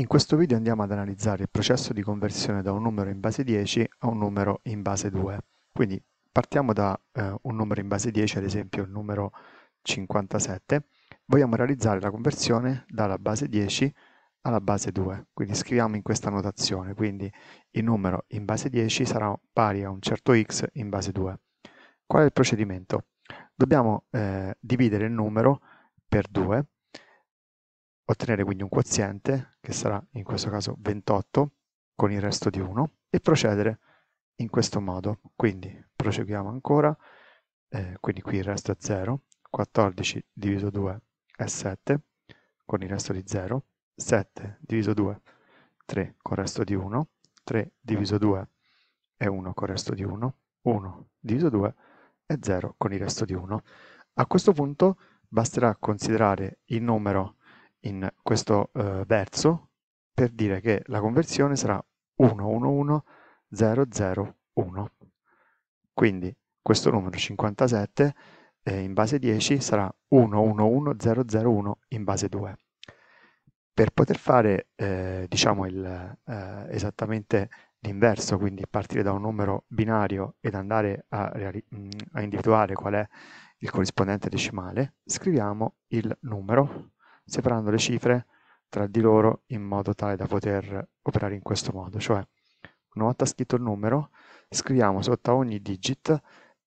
In questo video andiamo ad analizzare il processo di conversione da un numero in base 10 a un numero in base 2. Quindi partiamo da eh, un numero in base 10, ad esempio il numero 57. Vogliamo realizzare la conversione dalla base 10 alla base 2. Quindi scriviamo in questa notazione, quindi il numero in base 10 sarà pari a un certo x in base 2. Qual è il procedimento? Dobbiamo eh, dividere il numero per 2 ottenere quindi un quoziente, che sarà in questo caso 28, con il resto di 1, e procedere in questo modo. Quindi proseguiamo ancora, eh, quindi qui il resto è 0, 14 diviso 2 è 7, con il resto di 0, 7 diviso 2 3 con il resto di 1, 3 diviso 2 è 1 con il resto di 1, 1 diviso 2 è 0 con il resto di 1. A questo punto basterà considerare il numero in questo eh, verso per dire che la conversione sarà 111001. Quindi questo numero 57 eh, in base 10 sarà 111001 in base 2. Per poter fare eh, diciamo il, eh, esattamente l'inverso, quindi partire da un numero binario ed andare a, mm, a individuare qual è il corrispondente decimale, scriviamo il numero separando le cifre tra di loro in modo tale da poter operare in questo modo, cioè una volta scritto il numero scriviamo sotto a ogni digit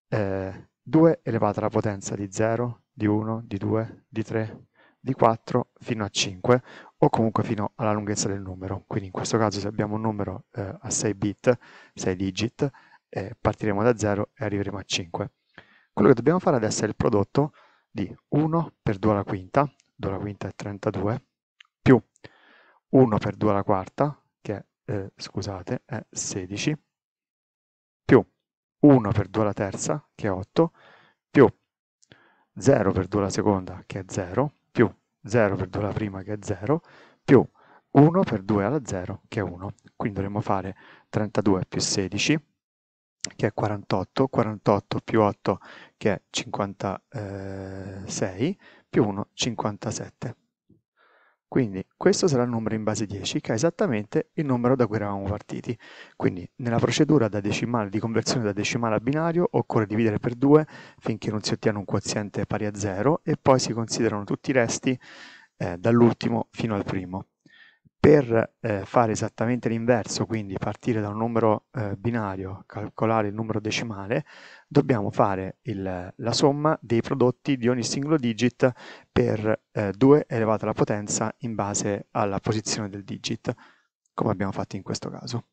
eh, 2 elevato alla potenza di 0, di 1, di 2, di 3, di 4 fino a 5 o comunque fino alla lunghezza del numero. Quindi in questo caso se abbiamo un numero eh, a 6 bit, 6 digit, eh, partiremo da 0 e arriveremo a 5. Quello che dobbiamo fare adesso è il prodotto di 1 per 2 alla quinta, 2 alla quinta è 32, più 1 per 2 alla quarta, che eh, scusate, è 16, più 1 per 2 alla terza, che è 8, più 0 per 2 alla seconda, che è 0, più 0 per 2 alla prima, che è 0, più 1 per 2 alla 0, che è 1. Quindi dovremmo fare 32 più 16, che è 48, 48 più 8 che è 56, eh, più 1, 57. Quindi questo sarà il numero in base 10, che è esattamente il numero da cui eravamo partiti. Quindi nella procedura decimale, di conversione da decimale a binario occorre dividere per 2 finché non si ottiene un quoziente pari a 0 e poi si considerano tutti i resti eh, dall'ultimo fino al primo. Per eh, fare esattamente l'inverso, quindi partire da un numero eh, binario, calcolare il numero decimale, dobbiamo fare il, la somma dei prodotti di ogni singolo digit per eh, 2 elevata alla potenza in base alla posizione del digit, come abbiamo fatto in questo caso.